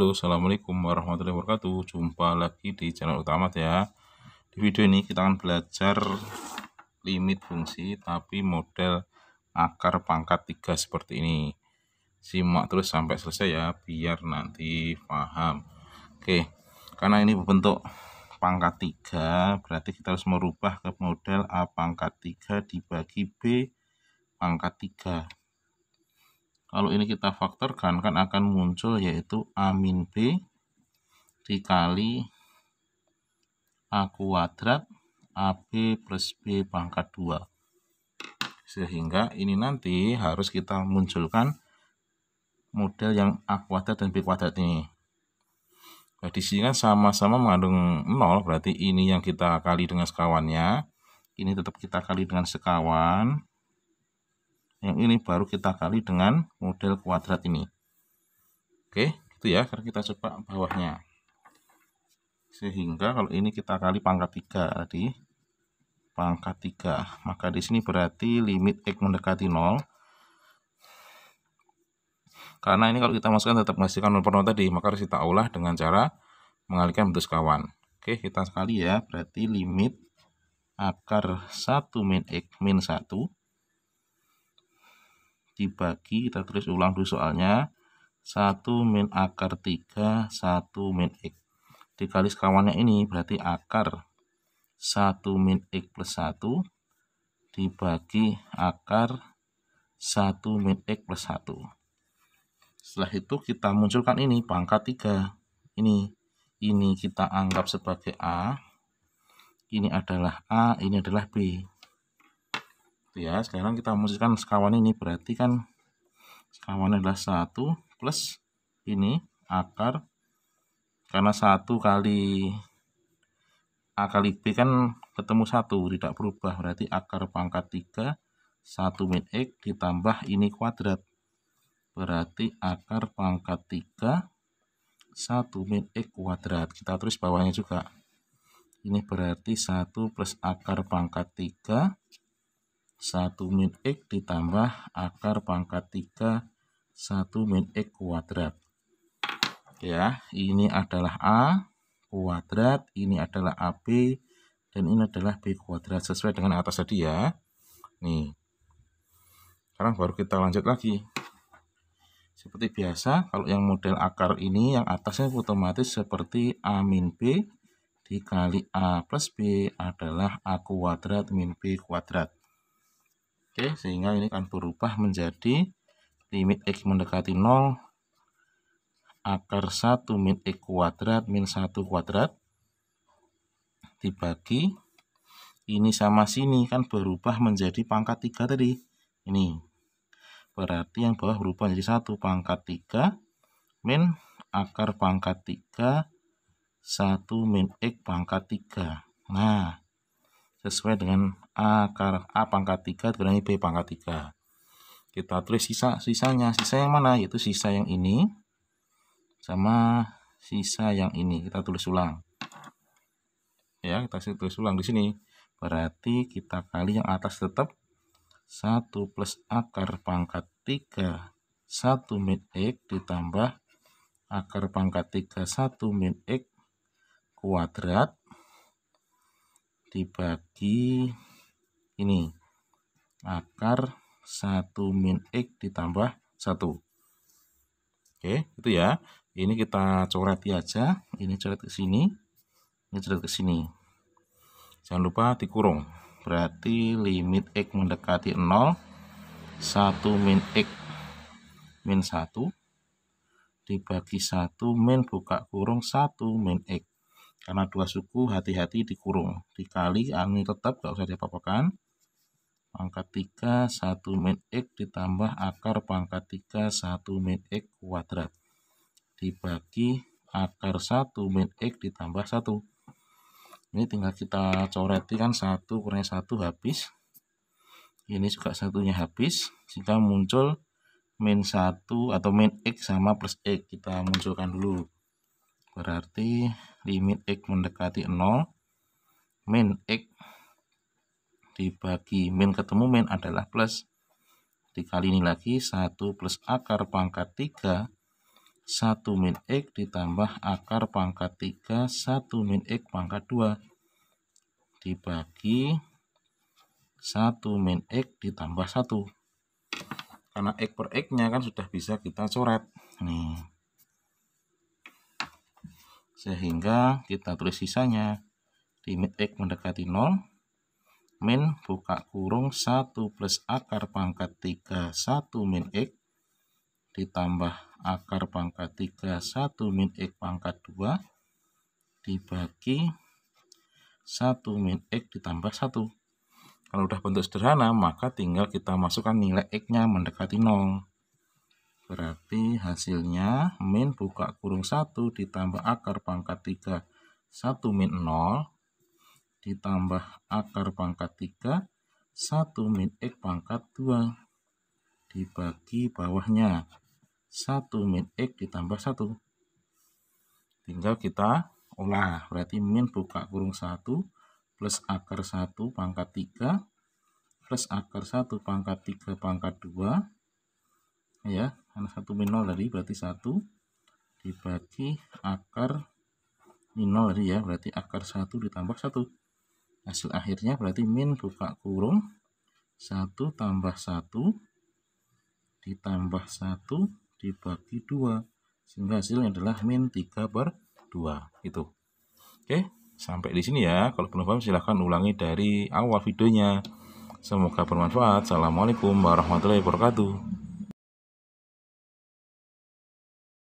Halo, Assalamualaikum warahmatullahi wabarakatuh Jumpa lagi di channel utama ya Di video ini kita akan belajar Limit fungsi Tapi model akar pangkat 3 seperti ini Simak terus sampai selesai ya Biar nanti paham Oke, karena ini berbentuk pangkat 3 Berarti kita harus merubah ke model A pangkat 3 dibagi B pangkat 3 kalau ini kita faktorkan kan akan muncul yaitu A min B dikali A kuadrat AB plus B pangkat 2. Sehingga ini nanti harus kita munculkan model yang A kuadrat dan B kuadrat ini. Nah, di sini kan sama-sama mengandung 0, berarti ini yang kita kali dengan sekawannya. Ini tetap kita kali dengan sekawan yang ini baru kita kali dengan model kuadrat ini oke itu ya karena kita coba bawahnya sehingga kalau ini kita kali pangkat 3 tadi pangkat 3 maka di sini berarti limit x mendekati 0 karena ini kalau kita masukkan tetap menghasilkan per nol tadi maka harus kita olah dengan cara mengalihkan bentuk kawan, oke kita sekali ya berarti limit akar 1 min x min 1 dibagi kita tulis ulang dulu soalnya 1 min akar 3 1 min X dikali sekawannya ini berarti akar 1 min X plus 1 dibagi akar 1 min X plus 1 setelah itu kita munculkan ini pangkat 3 ini ini kita anggap sebagai A ini adalah A ini adalah B ya sekarang kita musikan sekawan ini berarti kan sekawan adalah satu plus ini akar karena satu kali a kali b kan ketemu satu tidak berubah berarti akar pangkat 3 satu min x ditambah ini kuadrat berarti akar pangkat 3 satu min x kuadrat kita terus bawahnya juga ini berarti satu plus akar pangkat 3 1 min X ditambah akar pangkat 3 1 min X kuadrat. Ya, ini adalah A kuadrat, ini adalah AB, dan ini adalah B kuadrat sesuai dengan atas tadi ya. Nih. Sekarang baru kita lanjut lagi. Seperti biasa, kalau yang model akar ini, yang atasnya otomatis seperti A min B dikali A plus B adalah A kuadrat min B kuadrat. Oke, sehingga ini akan berubah menjadi limit X mendekati 0 akar 1 min X kuadrat min 1 kuadrat dibagi ini sama sini kan berubah menjadi pangkat 3 tadi ini berarti yang bawah berubah menjadi 1 pangkat 3 min akar pangkat 3 1 min X pangkat 3 nah sesuai dengan A, A pangkat 3 dikurangi B pangkat 3. Kita tulis sisa sisanya. Sisa yang mana? Yaitu sisa yang ini sama sisa yang ini. Kita tulis ulang. Ya, kita tulis ulang di sini. Berarti kita kali yang atas tetap 1 plus akar pangkat 3 1 min X ditambah akar pangkat 3 1 min X kuadrat dibagi ini akar 1 min X ditambah 1 oke itu ya ini kita coreti ya aja ini coret ke sini ini coret ke sini jangan lupa dikurung berarti limit X mendekati 0 1 min X min 1 dibagi 1 min buka kurung 1 min X karena dua suku hati-hati dikurung. Dikali angin tetap gak usah diapapakan Pangkat 3 1 min X ditambah akar pangkat 3 1 min X kuadrat. Dibagi akar 1 min X ditambah 1. Ini tinggal kita coreti kan 1 kurangnya 1 habis. Ini juga satunya habis. Jika muncul min 1 atau min X sama plus X. Kita munculkan dulu berarti limit x mendekati 0 min x dibagi min ketemu min adalah plus dikali ini lagi 1 plus akar pangkat 3 1 min x ditambah akar pangkat 3 1 min x pangkat 2 dibagi 1 min x ditambah 1 karena x per x nya kan sudah bisa kita coret nih sehingga kita tulis sisanya limit x mendekati 0 min buka kurung 1 plus akar pangkat 3 1 min x ditambah akar pangkat 3 1 min x pangkat 2 dibagi 1 min X ditambah 1. Kalau udah bentuk sederhana, maka tinggal kita masukkan nilai X-nya mendekati 0. Berarti hasilnya min buka kurung 1 ditambah akar pangkat 3 1 min 0 ditambah akar pangkat 3 1 min X pangkat 2 dibagi bawahnya 1 min X ditambah 1 tinggal kita olah berarti min buka kurung 1 plus akar 1 pangkat 3 plus akar 1 pangkat 3 pangkat 2 ya karena satu min 0 tadi berarti satu dibagi akar min 0 tadi ya berarti akar satu ditambah satu hasil akhirnya berarti min buka kurung satu tambah satu ditambah satu dibagi dua sehingga hasilnya adalah min tiga per 2 itu oke sampai di sini ya kalau belum paham silahkan ulangi dari awal videonya semoga bermanfaat assalamualaikum warahmatullahi wabarakatuh